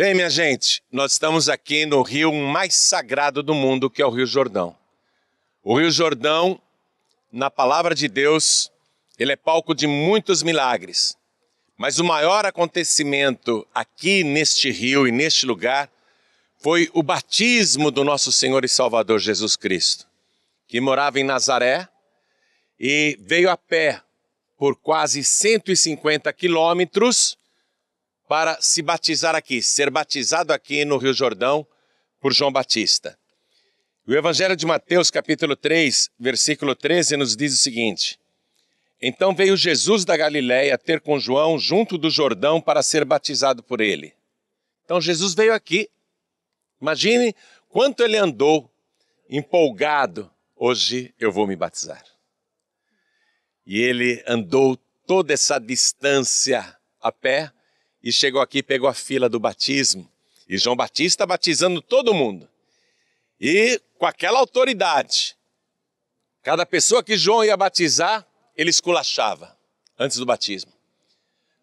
Bem, minha gente, nós estamos aqui no rio mais sagrado do mundo, que é o Rio Jordão. O Rio Jordão, na palavra de Deus, ele é palco de muitos milagres. Mas o maior acontecimento aqui neste rio e neste lugar foi o batismo do nosso Senhor e Salvador Jesus Cristo, que morava em Nazaré e veio a pé por quase 150 quilômetros para se batizar aqui, ser batizado aqui no Rio Jordão por João Batista. O Evangelho de Mateus, capítulo 3, versículo 13, nos diz o seguinte: Então veio Jesus da Galiléia ter com João junto do Jordão para ser batizado por ele. Então Jesus veio aqui. Imagine quanto ele andou empolgado. Hoje eu vou me batizar. E ele andou toda essa distância a pé e chegou aqui, pegou a fila do batismo. E João Batista batizando todo mundo. E com aquela autoridade. Cada pessoa que João ia batizar, ele esculachava antes do batismo.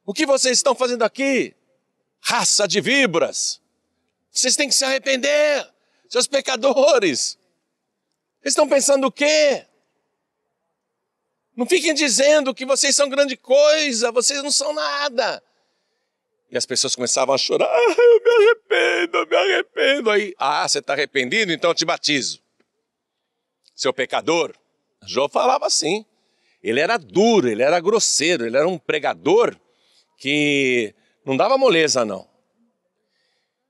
O que vocês estão fazendo aqui? Raça de víboras! Vocês têm que se arrepender, seus pecadores! Vocês estão pensando o quê? Não fiquem dizendo que vocês são grande coisa, vocês não são nada. E as pessoas começavam a chorar: ah, eu me arrependo, eu me arrependo. Aí, ah, você está arrependido? Então eu te batizo. Seu pecador. João falava assim. Ele era duro, ele era grosseiro, ele era um pregador que não dava moleza, não.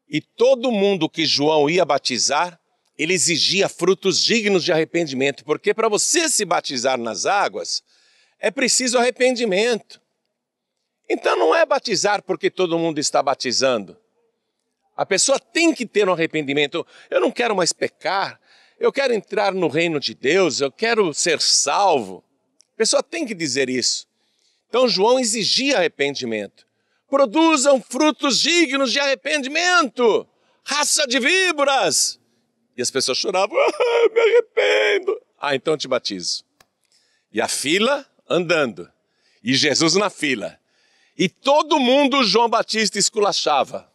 E todo mundo que João ia batizar, ele exigia frutos dignos de arrependimento, porque para você se batizar nas águas, é preciso arrependimento. Então não é batizar porque todo mundo está batizando. A pessoa tem que ter um arrependimento. Eu não quero mais pecar, eu quero entrar no reino de Deus, eu quero ser salvo. A pessoa tem que dizer isso. Então João exigia arrependimento. Produzam frutos dignos de arrependimento, raça de víboras. E as pessoas choravam, ah, me arrependo. Ah, então te batizo. E a fila andando. E Jesus na fila. E todo mundo João Batista esculachava.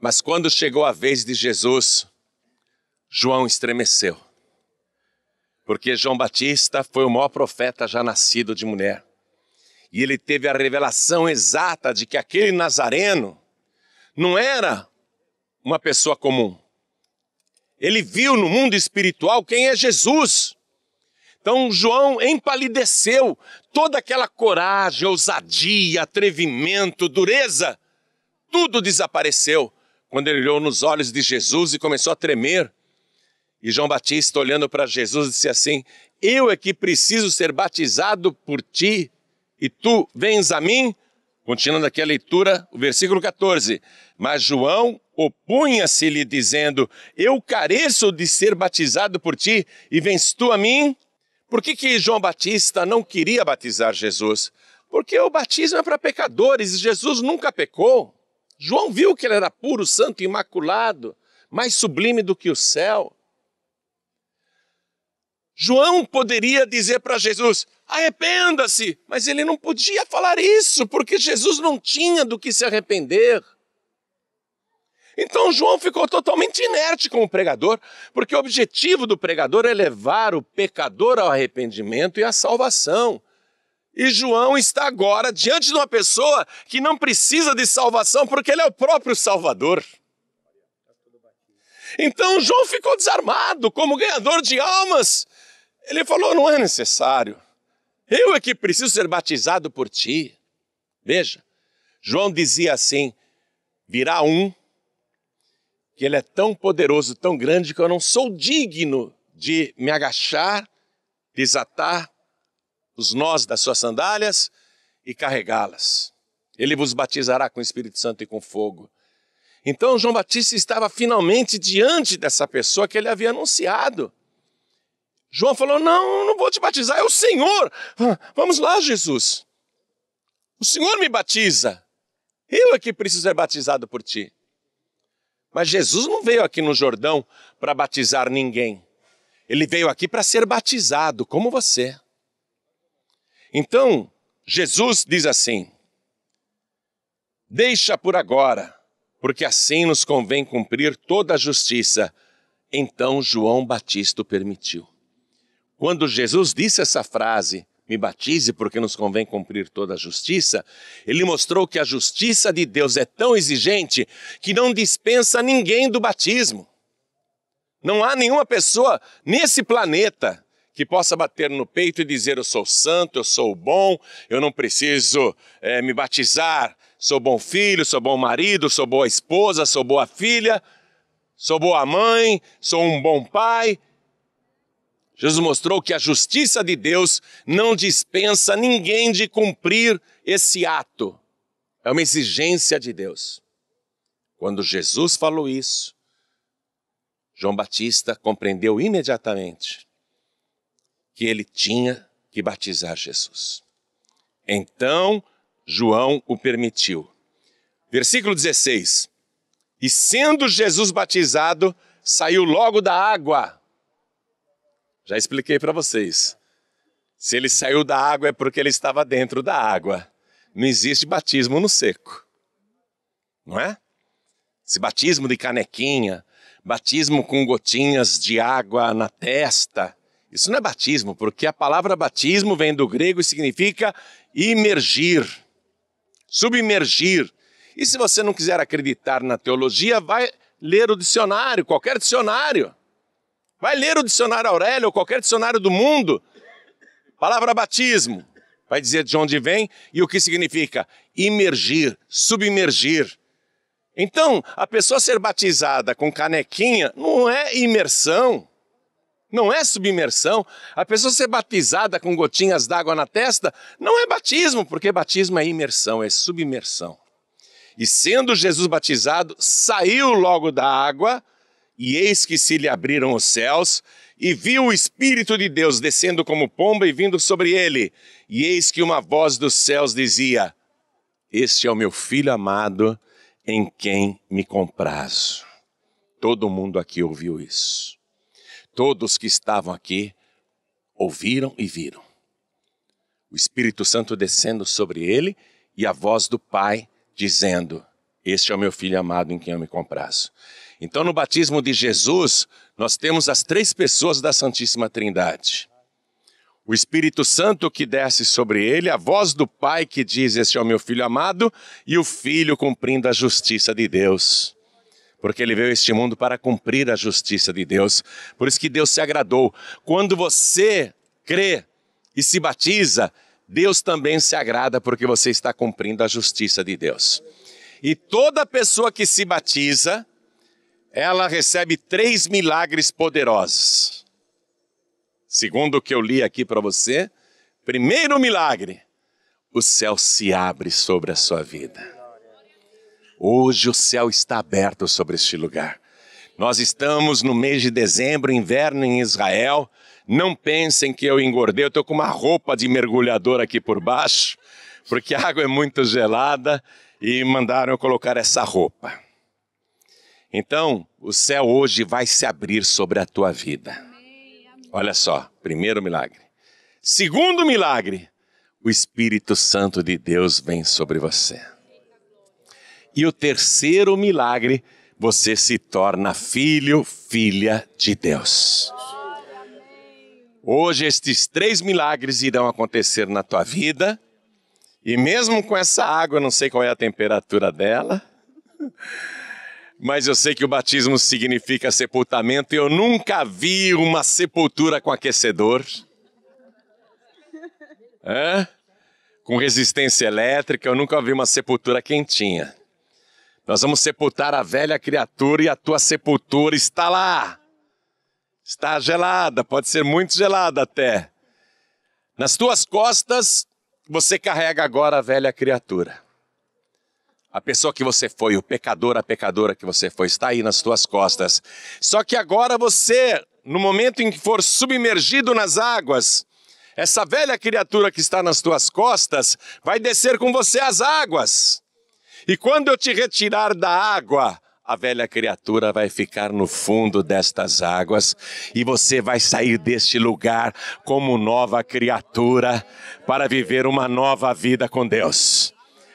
Mas quando chegou a vez de Jesus, João estremeceu. Porque João Batista foi o maior profeta já nascido de mulher. E ele teve a revelação exata de que aquele nazareno não era uma pessoa comum. Ele viu no mundo espiritual quem é Jesus. Então João empalideceu toda aquela coragem, ousadia, atrevimento, dureza, tudo desapareceu quando ele olhou nos olhos de Jesus e começou a tremer. E João Batista, olhando para Jesus, disse assim: Eu é que preciso ser batizado por ti, e tu vens a mim? Continuando aqui a leitura, o versículo 14. Mas João opunha-se-lhe, dizendo: Eu careço de ser batizado por ti, e vens tu a mim? Por que, que João Batista não queria batizar Jesus? Porque o batismo é para pecadores e Jesus nunca pecou. João viu que ele era puro, santo, imaculado, mais sublime do que o céu. João poderia dizer para Jesus: arrependa-se, mas ele não podia falar isso, porque Jesus não tinha do que se arrepender. Então João ficou totalmente inerte como pregador, porque o objetivo do pregador é levar o pecador ao arrependimento e à salvação. E João está agora diante de uma pessoa que não precisa de salvação, porque ele é o próprio Salvador. Então João ficou desarmado como ganhador de almas. Ele falou: não é necessário. Eu é que preciso ser batizado por ti. Veja, João dizia assim: virá um que Ele é tão poderoso, tão grande, que eu não sou digno de me agachar, desatar os nós das suas sandálias e carregá-las. Ele vos batizará com o Espírito Santo e com fogo. Então João Batista estava finalmente diante dessa pessoa que ele havia anunciado. João falou: Não, não vou te batizar, é o Senhor. Ah, vamos lá, Jesus. O Senhor me batiza. Eu é que preciso ser batizado por ti. Mas Jesus não veio aqui no Jordão para batizar ninguém. Ele veio aqui para ser batizado, como você. Então, Jesus diz assim: Deixa por agora, porque assim nos convém cumprir toda a justiça. Então João Batista o permitiu. Quando Jesus disse essa frase, me batize porque nos convém cumprir toda a justiça, ele mostrou que a justiça de Deus é tão exigente que não dispensa ninguém do batismo. Não há nenhuma pessoa nesse planeta que possa bater no peito e dizer: Eu sou santo, eu sou bom, eu não preciso é, me batizar, sou bom filho, sou bom marido, sou boa esposa, sou boa filha, sou boa mãe, sou um bom pai. Jesus mostrou que a justiça de Deus não dispensa ninguém de cumprir esse ato. É uma exigência de Deus. Quando Jesus falou isso, João Batista compreendeu imediatamente que ele tinha que batizar Jesus. Então, João o permitiu. Versículo 16. E sendo Jesus batizado, saiu logo da água. Já expliquei para vocês. Se ele saiu da água é porque ele estava dentro da água. Não existe batismo no seco. Não é? Esse batismo de canequinha, batismo com gotinhas de água na testa, isso não é batismo, porque a palavra batismo vem do grego e significa imergir, submergir. E se você não quiser acreditar na teologia, vai ler o dicionário, qualquer dicionário. Vai ler o dicionário Aurélio ou qualquer dicionário do mundo. Palavra batismo vai dizer de onde vem e o que significa imergir, submergir. Então, a pessoa ser batizada com canequinha não é imersão, não é submersão. A pessoa ser batizada com gotinhas d'água na testa não é batismo, porque batismo é imersão, é submersão. E sendo Jesus batizado, saiu logo da água e eis que se lhe abriram os céus, e viu o Espírito de Deus descendo como pomba e vindo sobre ele. E eis que uma voz dos céus dizia: Este é o meu filho amado, em quem me comprazo. Todo mundo aqui ouviu isso. Todos que estavam aqui ouviram e viram. O Espírito Santo descendo sobre ele e a voz do Pai dizendo: este é o meu filho amado em quem eu me comprazo. Então, no batismo de Jesus, nós temos as três pessoas da Santíssima Trindade. O Espírito Santo que desce sobre ele, a voz do Pai que diz: Este é o meu filho amado, e o Filho cumprindo a justiça de Deus. Porque ele veio a este mundo para cumprir a justiça de Deus. Por isso que Deus se agradou. Quando você crê e se batiza, Deus também se agrada porque você está cumprindo a justiça de Deus. E toda pessoa que se batiza, ela recebe três milagres poderosos. Segundo o que eu li aqui para você, primeiro milagre, o céu se abre sobre a sua vida. Hoje o céu está aberto sobre este lugar. Nós estamos no mês de dezembro, inverno em Israel. Não pensem que eu engordei, eu estou com uma roupa de mergulhador aqui por baixo, porque a água é muito gelada e mandaram eu colocar essa roupa. Então, o céu hoje vai se abrir sobre a tua vida. Olha só, primeiro milagre. Segundo milagre, o Espírito Santo de Deus vem sobre você. E o terceiro milagre, você se torna filho, filha de Deus. Hoje estes três milagres irão acontecer na tua vida e mesmo com essa água, não sei qual é a temperatura dela, mas eu sei que o batismo significa sepultamento e eu nunca vi uma sepultura com aquecedor. É? Com resistência elétrica, eu nunca vi uma sepultura quentinha. Nós vamos sepultar a velha criatura e a tua sepultura está lá. Está gelada, pode ser muito gelada até. Nas tuas costas você carrega agora a velha criatura. A pessoa que você foi, o pecador, a pecadora que você foi, está aí nas suas costas. Só que agora você, no momento em que for submergido nas águas, essa velha criatura que está nas tuas costas vai descer com você às águas. E quando eu te retirar da água, a velha criatura vai ficar no fundo destas águas e você vai sair deste lugar como nova criatura para viver uma nova vida com Deus.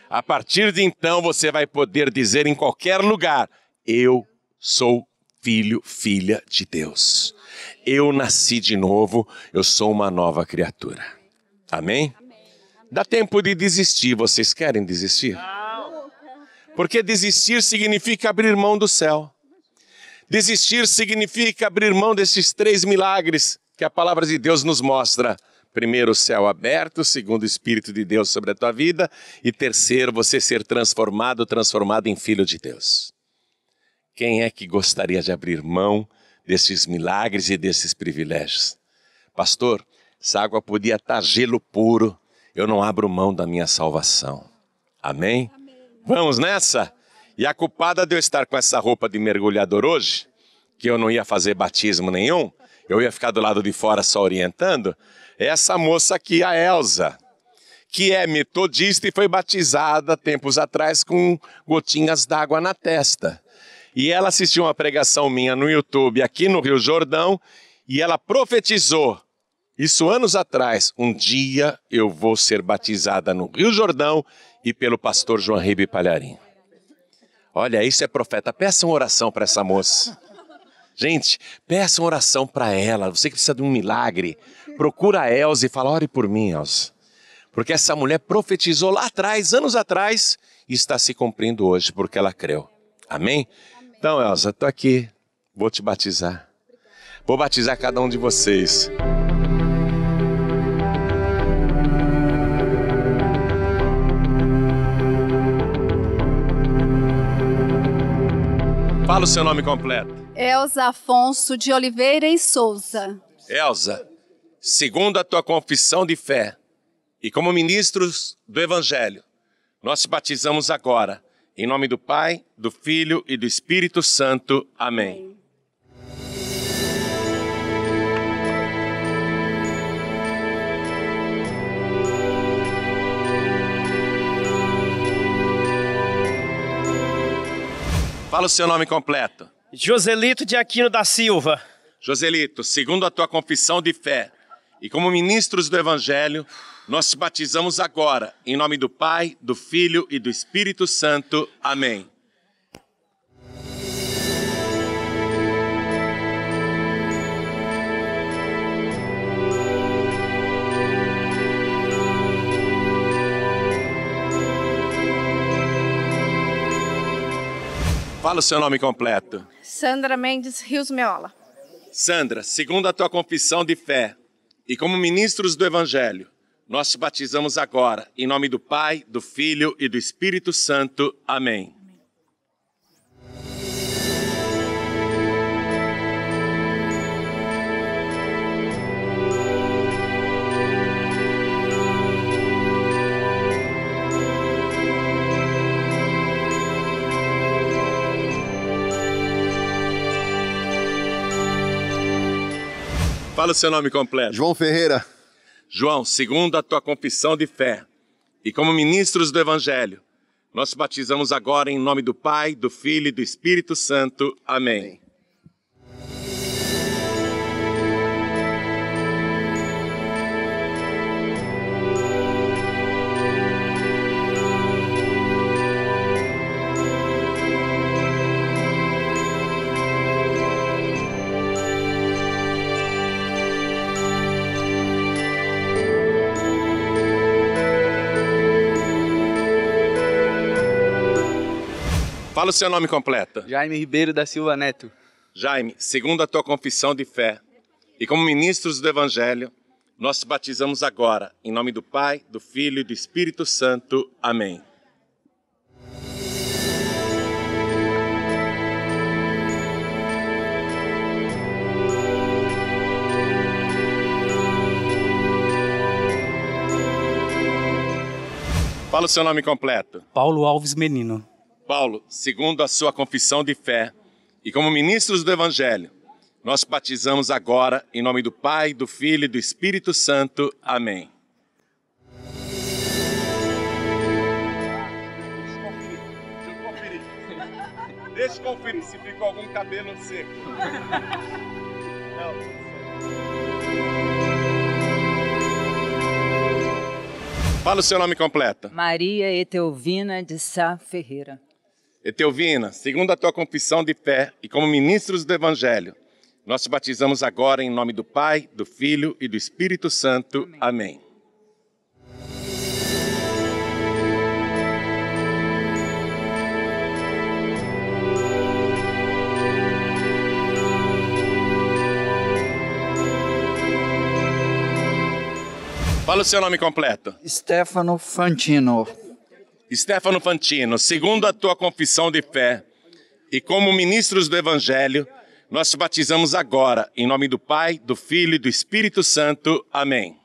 A partir de então você vai poder dizer em qualquer lugar: Eu sou filho, filha de Deus. Eu nasci de novo, eu sou uma nova criatura. Amém? Amém. Dá tempo de desistir, vocês querem desistir? Ah. Porque desistir significa abrir mão do céu. Desistir significa abrir mão desses três milagres que a palavra de Deus nos mostra. Primeiro, o céu aberto. Segundo, o Espírito de Deus sobre a tua vida. E terceiro, você ser transformado, transformado em filho de Deus. Quem é que gostaria de abrir mão desses milagres e desses privilégios? Pastor, essa água podia estar gelo puro. Eu não abro mão da minha salvação. Amém? Vamos nessa? E a culpada de eu estar com essa roupa de mergulhador hoje, que eu não ia fazer batismo nenhum, eu ia ficar do lado de fora só orientando, é essa moça aqui, a Elsa, que é metodista e foi batizada tempos atrás com gotinhas d'água na testa. E ela assistiu uma pregação minha no YouTube aqui no Rio Jordão e ela profetizou isso anos atrás. Um dia eu vou ser batizada no Rio Jordão e pelo pastor João Ribe Palharim. Olha, isso é profeta. Peçam oração para essa moça. Gente, peçam oração para ela. Você que precisa de um milagre, procura a Elze e fala: ore por mim, Elza, Porque essa mulher profetizou lá atrás, anos atrás, e está se cumprindo hoje, porque ela creu. Amém? Amém. Então, Elza, estou aqui. Vou te batizar. Vou batizar cada um de vocês. Fala o seu nome completo. Elza Afonso de Oliveira e Souza. Elza, segundo a tua confissão de fé e como ministros do Evangelho, nós te batizamos agora, em nome do Pai, do Filho e do Espírito Santo. Amém. Amém. Fala o seu nome completo. Joselito de Aquino da Silva. Joselito, segundo a tua confissão de fé e como ministros do Evangelho, nós te batizamos agora, em nome do Pai, do Filho e do Espírito Santo. Amém. Fala o seu nome completo. Sandra Mendes Rios Meola. Sandra, segundo a tua confissão de fé e como ministros do Evangelho, nós te batizamos agora, em nome do Pai, do Filho e do Espírito Santo. Amém. Fala o seu nome completo. João Ferreira. João, segundo a tua confissão de fé e como ministros do Evangelho, nós te batizamos agora em nome do Pai, do Filho e do Espírito Santo. Amém. Amém. Fala o seu nome completo. Jaime Ribeiro da Silva Neto. Jaime, segundo a tua confissão de fé e como ministros do Evangelho, nós te batizamos agora, em nome do Pai, do Filho e do Espírito Santo. Amém. Fala o seu nome completo. Paulo Alves Menino. Paulo, segundo a sua confissão de fé, e como ministros do Evangelho, nós batizamos agora em nome do Pai, do Filho e do Espírito Santo. Amém. Deixa eu conferir Deixa conferir se ficou algum cabelo seco. Fala o seu nome completo. Maria Etelvina de Sá Ferreira. Etelvina, segundo a tua confissão de fé e como ministros do Evangelho, nós te batizamos agora em nome do Pai, do Filho e do Espírito Santo. Amém. Amém. Fala o seu nome completo. Stefano Fantino. Stefano Fantino, segundo a tua confissão de fé e como ministros do Evangelho, nós te batizamos agora, em nome do Pai, do Filho e do Espírito Santo. Amém.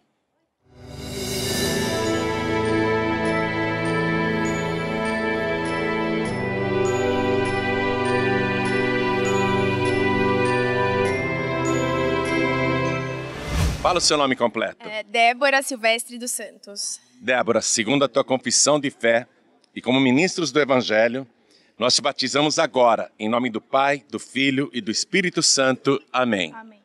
Fala o seu nome completo. É Débora Silvestre dos Santos. Débora, segundo a tua confissão de fé e como ministros do Evangelho, nós te batizamos agora, em nome do Pai, do Filho e do Espírito Santo. Amém. Amém.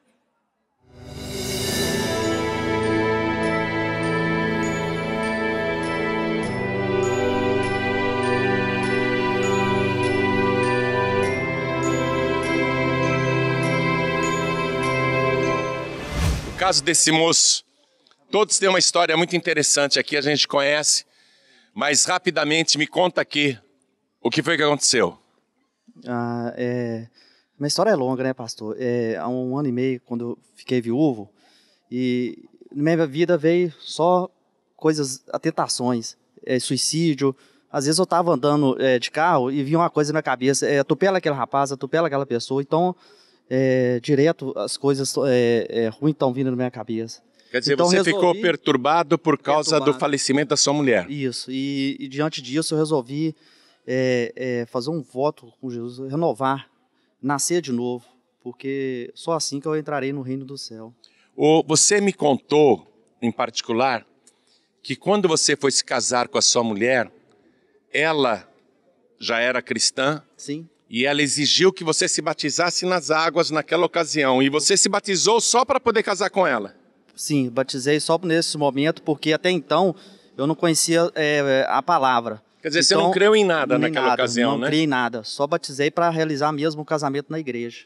O caso desse moço, todos têm uma história muito interessante aqui, a gente conhece mas rapidamente me conta aqui o que foi que aconteceu. Ah, é... história é longa, né, pastor? É, há um ano e meio, quando eu fiquei viúvo, e na minha vida veio só coisas, tentações, é, suicídio. Às vezes eu estava andando é, de carro e vinha uma coisa na cabeça, é, atropela aquele rapaz, atropela aquela pessoa. Então, é, direto, as coisas é, é, ruins estão vindo na minha cabeça. Quer dizer, então, você resolvi... ficou perturbado por causa perturbado. do falecimento da sua mulher. Isso, e, e diante disso eu resolvi é, é, fazer um voto com Jesus, renovar, nascer de novo, porque só assim que eu entrarei no reino do céu. O, você me contou, em particular, que quando você foi se casar com a sua mulher, ela já era cristã. Sim. E ela exigiu que você se batizasse nas águas naquela ocasião. E você se batizou só para poder casar com ela. Sim, batizei só nesse momento, porque até então eu não conhecia é, a palavra. Quer dizer, então, você não então, creu em nada em naquela nada, ocasião, não né? Não criei em nada, só batizei para realizar mesmo o casamento na igreja.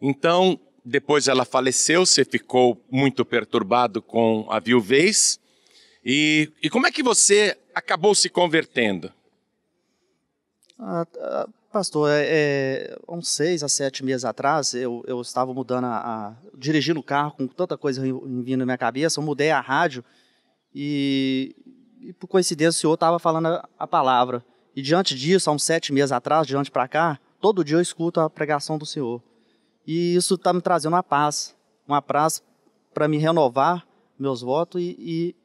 Então, depois ela faleceu, você ficou muito perturbado com a viuvez. E, e como é que você acabou se convertendo? Ah, ah Pastor, é, é, há uns seis a sete meses atrás, eu, eu estava mudando a, a dirigindo o carro com tanta coisa vindo na minha cabeça, eu mudei a rádio e, e por coincidência, o senhor estava falando a, a, palavra. E diante disso, há uns sete meses atrás, diante para cá, todo dia eu escuto a pregação do senhor. E isso está me trazendo uma paz, uma paz para me renovar meus votos e,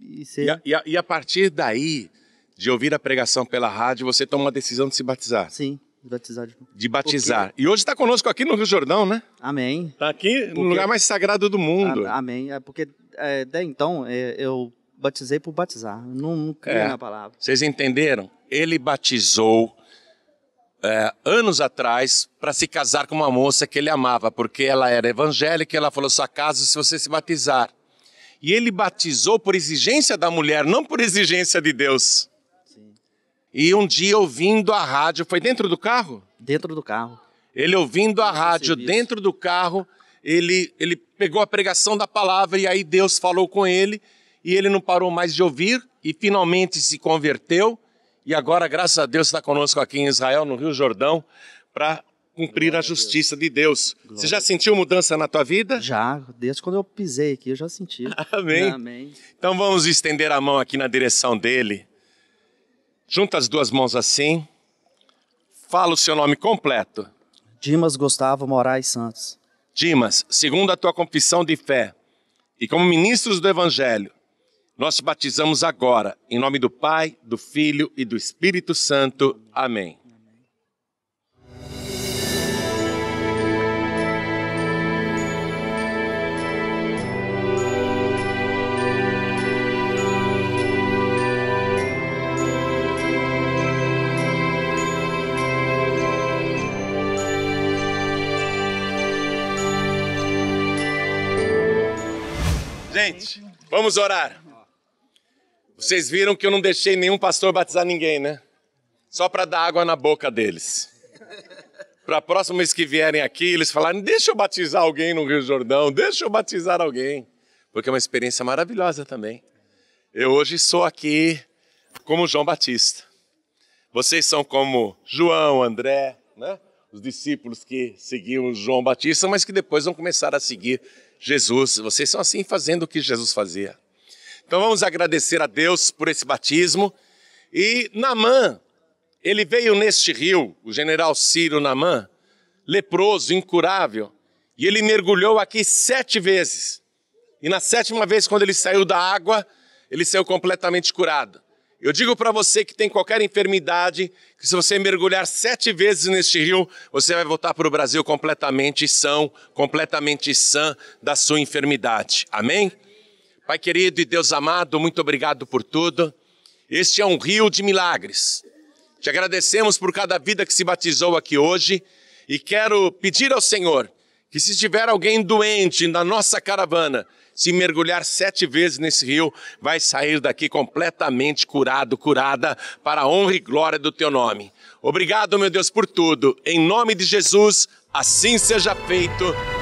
e, e ser... E a, e a partir daí de ouvir a pregação pela rádio, você toma uma decisão de se batizar. Sim, de batizar. De, batizar. Porque... E hoje está conosco aqui no Rio Jordão, né? Amém. Está aqui no lugar mais sagrado do mundo. A, amém. É porque é, até então é, eu batizei por batizar, Nunca é, na palavra. Vocês entenderam? Ele batizou é, anos atrás para se casar com uma moça que ele amava, porque ela era evangélica e ela falou: sua caso se você se batizar. E ele batizou por exigência da mulher, não por exigência de Deus. E um dia ouvindo a rádio, foi dentro do carro? Dentro do carro. Ele ouvindo a rádio dentro do carro, ele, ele pegou a pregação da palavra e aí Deus falou com ele e ele não parou mais de ouvir e finalmente se converteu. E agora, graças a Deus, está conosco aqui em Israel, no Rio Jordão, para cumprir Glória a justiça a Deus. de Deus. Glória. Você já sentiu mudança na tua vida? Já, desde quando eu pisei aqui, eu já senti. Amém. Amém. Então vamos estender a mão aqui na direção dele. Junta as duas mãos assim. Fala o seu nome completo. Dimas Gustavo Moraes Santos. Dimas, segundo a tua confissão de fé e como ministros do Evangelho, nós te batizamos agora, em nome do Pai, do Filho e do Espírito Santo. Amém. Gente, vamos orar. Vocês viram que eu não deixei nenhum pastor batizar ninguém, né? Só para dar água na boca deles. Para próximos que vierem aqui, eles falarem: deixa eu batizar alguém no Rio Jordão, deixa eu batizar alguém. Porque é uma experiência maravilhosa também. Eu hoje sou aqui como João Batista. Vocês são como João, André, né? os discípulos que seguiam João Batista, mas que depois vão começar a seguir Jesus. Vocês são assim fazendo o que Jesus fazia. Então vamos agradecer a Deus por esse batismo. E Namã, ele veio neste rio, o general Ciro Namã, leproso, incurável, e ele mergulhou aqui sete vezes. E na sétima vez, quando ele saiu da água, ele saiu completamente curado. Eu digo para você que tem qualquer enfermidade, que se você mergulhar sete vezes neste rio, você vai voltar para o Brasil completamente são, completamente sã da sua enfermidade. Amém? Pai querido e Deus amado, muito obrigado por tudo. Este é um rio de milagres. Te agradecemos por cada vida que se batizou aqui hoje e quero pedir ao Senhor que se tiver alguém doente na nossa caravana, se mergulhar sete vezes nesse rio, vai sair daqui completamente curado, curada, para a honra e glória do teu nome. Obrigado, meu Deus, por tudo. Em nome de Jesus, assim seja feito.